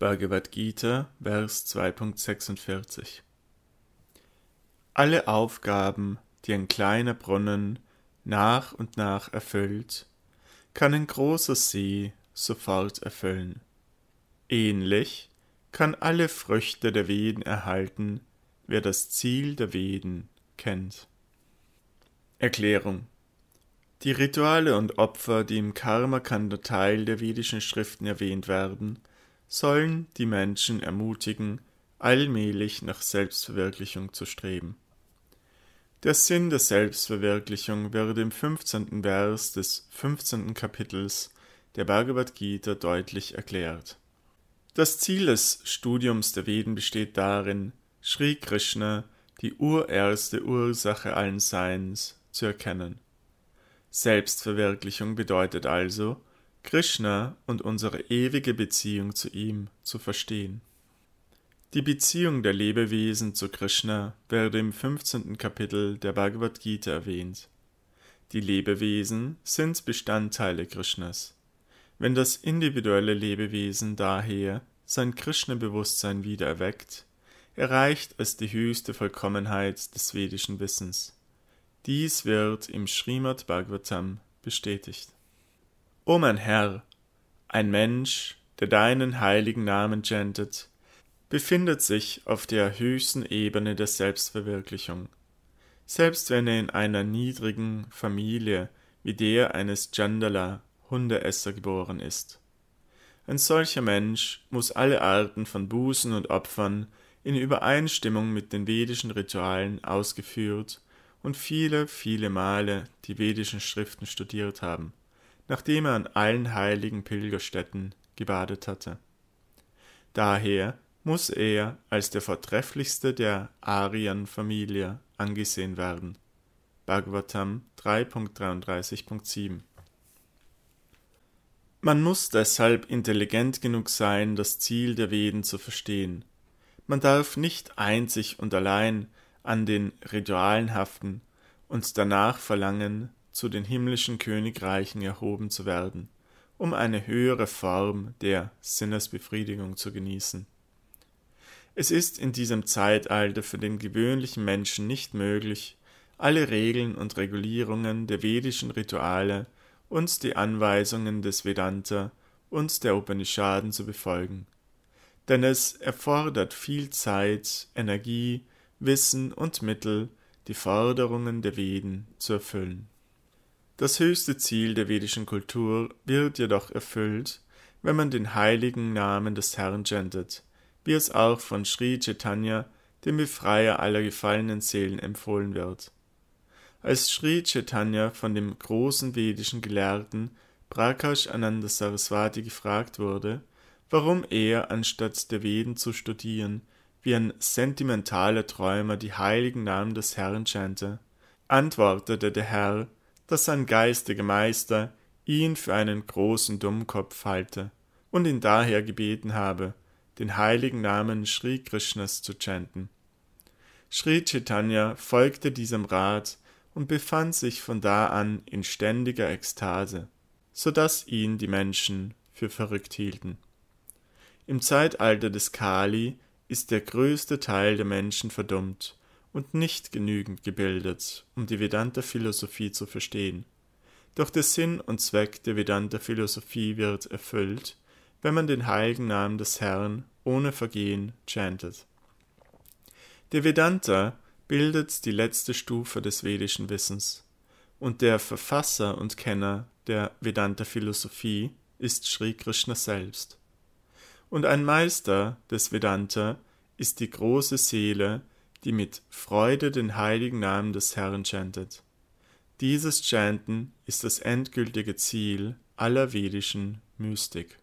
Bhagavad Gita, Vers 2.46 Alle Aufgaben, die ein kleiner Brunnen nach und nach erfüllt, kann ein großer See sofort erfüllen. Ähnlich kann alle Früchte der Veden erhalten, wer das Ziel der Veden kennt. Erklärung Die Rituale und Opfer, die im Karma-Kanda Teil der vedischen Schriften erwähnt werden, sollen die Menschen ermutigen, allmählich nach Selbstverwirklichung zu streben. Der Sinn der Selbstverwirklichung wird im 15. Vers des 15. Kapitels der Bhagavad Gita deutlich erklärt. Das Ziel des Studiums der Veden besteht darin, Sri Krishna, die urerste Ursache allen Seins, zu erkennen. Selbstverwirklichung bedeutet also, Krishna und unsere ewige Beziehung zu ihm zu verstehen. Die Beziehung der Lebewesen zu Krishna werde im 15. Kapitel der Bhagavad Gita erwähnt. Die Lebewesen sind Bestandteile Krishnas. Wenn das individuelle Lebewesen daher sein Krishna-Bewusstsein wieder erweckt, erreicht es die höchste Vollkommenheit des vedischen Wissens. Dies wird im Srimad Bhagavatam bestätigt. O mein Herr, ein Mensch, der deinen heiligen Namen chantet, befindet sich auf der höchsten Ebene der Selbstverwirklichung. Selbst wenn er in einer niedrigen Familie wie der eines Jandala Hundeesser geboren ist. Ein solcher Mensch muss alle Arten von Bußen und Opfern in Übereinstimmung mit den vedischen Ritualen ausgeführt und viele, viele Male die vedischen Schriften studiert haben nachdem er an allen heiligen Pilgerstätten gebadet hatte. Daher muss er als der vortrefflichste der Aryan-Familie angesehen werden. Bhagavatam 3.33.7 Man muss deshalb intelligent genug sein, das Ziel der Veden zu verstehen. Man darf nicht einzig und allein an den Ritualen haften und danach verlangen, zu den himmlischen Königreichen erhoben zu werden, um eine höhere Form der Sinnesbefriedigung zu genießen. Es ist in diesem Zeitalter für den gewöhnlichen Menschen nicht möglich, alle Regeln und Regulierungen der vedischen Rituale und die Anweisungen des Vedanta und der Upanishaden zu befolgen. Denn es erfordert viel Zeit, Energie, Wissen und Mittel, die Forderungen der Veden zu erfüllen. Das höchste Ziel der vedischen Kultur wird jedoch erfüllt, wenn man den heiligen Namen des Herrn chantet, wie es auch von Sri Chaitanya, dem Befreier aller gefallenen Seelen, empfohlen wird. Als Sri Chaitanya von dem großen vedischen Gelehrten Prakash Ananda Saraswati gefragt wurde, warum er, anstatt der Veden zu studieren, wie ein sentimentaler Träumer die heiligen Namen des Herrn chante, antwortete der Herr, dass sein geistiger meister ihn für einen großen dummkopf halte und ihn daher gebeten habe den heiligen namen Sri Krishnas zu chanten. Sri Chaitanya folgte diesem Rat und befand sich von da an in ständiger Ekstase, so daß ihn die Menschen für verrückt hielten. Im Zeitalter des Kali ist der größte Teil der Menschen verdummt und nicht genügend gebildet, um die Vedanta-Philosophie zu verstehen. Doch der Sinn und Zweck der Vedanta-Philosophie wird erfüllt, wenn man den heiligen Namen des Herrn ohne Vergehen chantet. Der Vedanta bildet die letzte Stufe des vedischen Wissens und der Verfasser und Kenner der Vedanta-Philosophie ist Sri Krishna selbst. Und ein Meister des Vedanta ist die große Seele, die mit Freude den heiligen Namen des Herrn chantet. Dieses Chanten ist das endgültige Ziel aller vedischen Mystik